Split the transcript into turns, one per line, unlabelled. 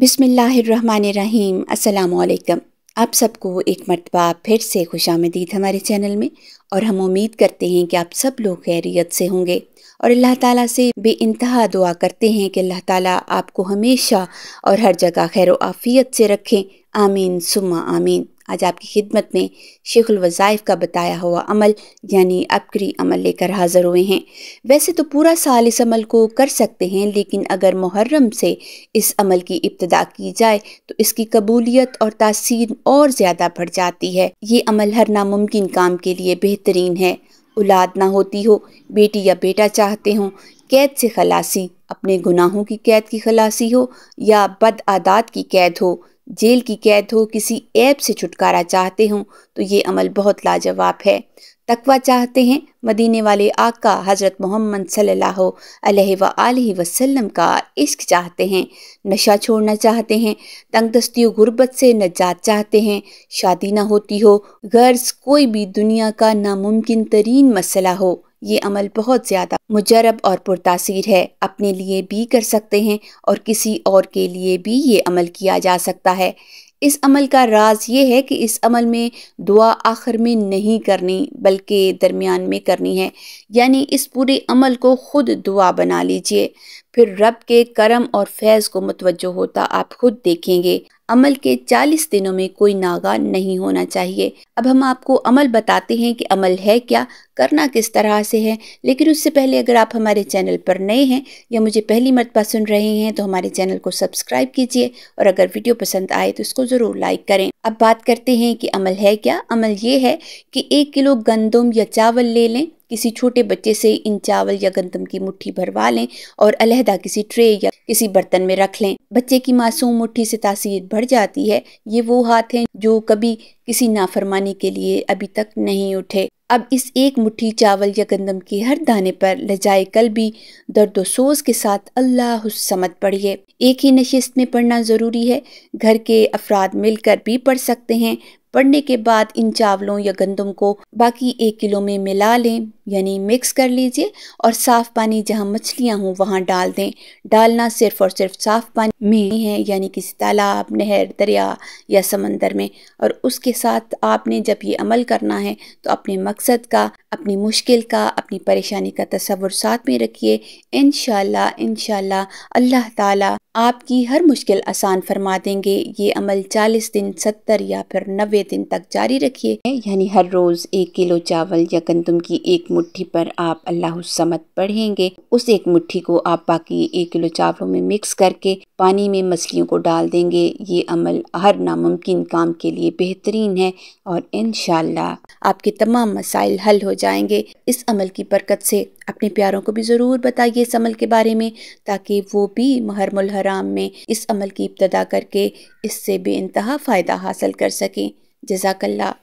बिसमीम् अल्लाम आप सबको एक मरतबा फिर से खुश आमदीद हमारे चैनल में और हम उम्मीद करते हैं कि आप सब लोग खैरियत से होंगे और अल्लाह ताला से बे इंतहा दुआ करते हैं कि अल्लाह ताला आपको हमेशा और हर जगह खैर आफ़ियत से रखें आमीन सुमा आमीन आज आपकी खिदमत में शेखुल वज़ाइफ का बताया हुआ अमल यानी अबकरी अमल लेकर हाज़र हुए हैं वैसे तो पूरा साल इस अमल को कर सकते हैं लेकिन अगर मुहर्रम से इस अमल की इब्तदा की जाए तो इसकी कबूलियत और तासीर और ज़्यादा बढ़ जाती है ये अमल हर नामुमकिन काम के लिए बेहतरीन है औलाद ना होती हो बेटी या बेटा चाहते हों कैद से खलासी अपने गुनाहों की कैद की खलासी हो या बद आदात की कैद हो जेल की कैद हो किसी ऐप से छुटकारा चाहते हों तो ये अमल बहुत लाजवाब है तकवा चाहते हैं मदीने वाले आका हज़रत मोहम्मद सल्लल्लाहु अलैहि वसल्लम का इश्क चाहते हैं नशा छोड़ना चाहते हैं तंगदस्ती गुर्बत से नजात चाहते हैं शादी ना होती हो गर्ज कोई भी दुनिया का नामुमकिन तरीन मसला हो ये अमल बहुत ज़्यादा मुजरब और पुरतासीर है अपने लिए भी कर सकते हैं और किसी और के लिए भी ये अमल किया जा सकता है इस अमल का राज ये है कि इस अमल में दुआ आखिर में नहीं करनी बल्कि दरमियान में करनी है यानी इस पूरे अमल को ख़ुद दुआ बना लीजिए फिर रब के करम और फैज़ को मुतवजो होता आप खुद देखेंगे अमल के चालीस दिनों में कोई नागा नहीं होना चाहिए अब हम आपको अमल बताते हैं कि अमल है क्या करना किस तरह से है लेकिन उससे पहले अगर आप हमारे चैनल पर नए हैं या मुझे पहली मरतबा सुन रहे हैं तो हमारे चैनल को सब्सक्राइब कीजिए और अगर वीडियो पसंद आए तो इसको ज़रूर लाइक करें अब बात करते हैं कि अमल है क्या अमल ये है कि एक किलो गंदम या चावल ले लें किसी छोटे बच्चे से इन चावल या गंदम की मुट्ठी भरवा लें और अलहदा किसी ट्रे या किसी बर्तन में रख लें बच्चे की मासूम मुट्ठी से तासीर बढ़ जाती है ये वो हाथ हैं जो कभी किसी नाफरमानी के लिए अभी तक नहीं उठे अब इस एक मुट्ठी चावल या गंदम के हर दाने पर लजाए कल भी दर्द सोज के साथ अल्लाह समत पढ़िए एक ही नशिस्त में पढ़ना ज़रूरी है घर के अफराद मिलकर भी पढ़ सकते हैं पड़ने के बाद इन चावलों या गंदम को बाकी एक किलो में मिला लें यानी मिक्स कर लीजिए और साफ़ पानी जहाँ मछलियाँ हों वहाँ डाल दें डालना सिर्फ और सिर्फ साफ़ पानी में है यानी किसी तालाब नहर दरिया या समंदर में और उसके साथ आपने जब ये अमल करना है तो अपने मकसद का अपनी मुश्किल का अपनी परेशानी का तस्वुर साथ में रखिए इन इन अल्लाह ताला आपकी हर मुश्किल आसान फरमा देंगे ये अमल 40 दिन 70 या फिर 90 दिन तक जारी रखिए यानी हर रोज़ एक किलो चावल या गंदम की एक मुट्ठी पर आप अल्लाह समत पढ़ेंगे उस एक मुट्ठी को आप बाकी एक किलो चावलों में मिक्स करके पानी में मछलियों को डाल देंगे ये अमल हर नामुमकिन काम के लिए बेहतरीन है और इन आपके तमाम मसाइल हल हो जाएंगे इस अमल की बरकत से अपने प्यारों को भी ज़रूर बताइए इस अमल के बारे में ताकि वो भी महरमल हराम में इस अमल की इब्तदा करके इससे बेानतहा फ़ायदा हासिल कर सकें जजाकल्ला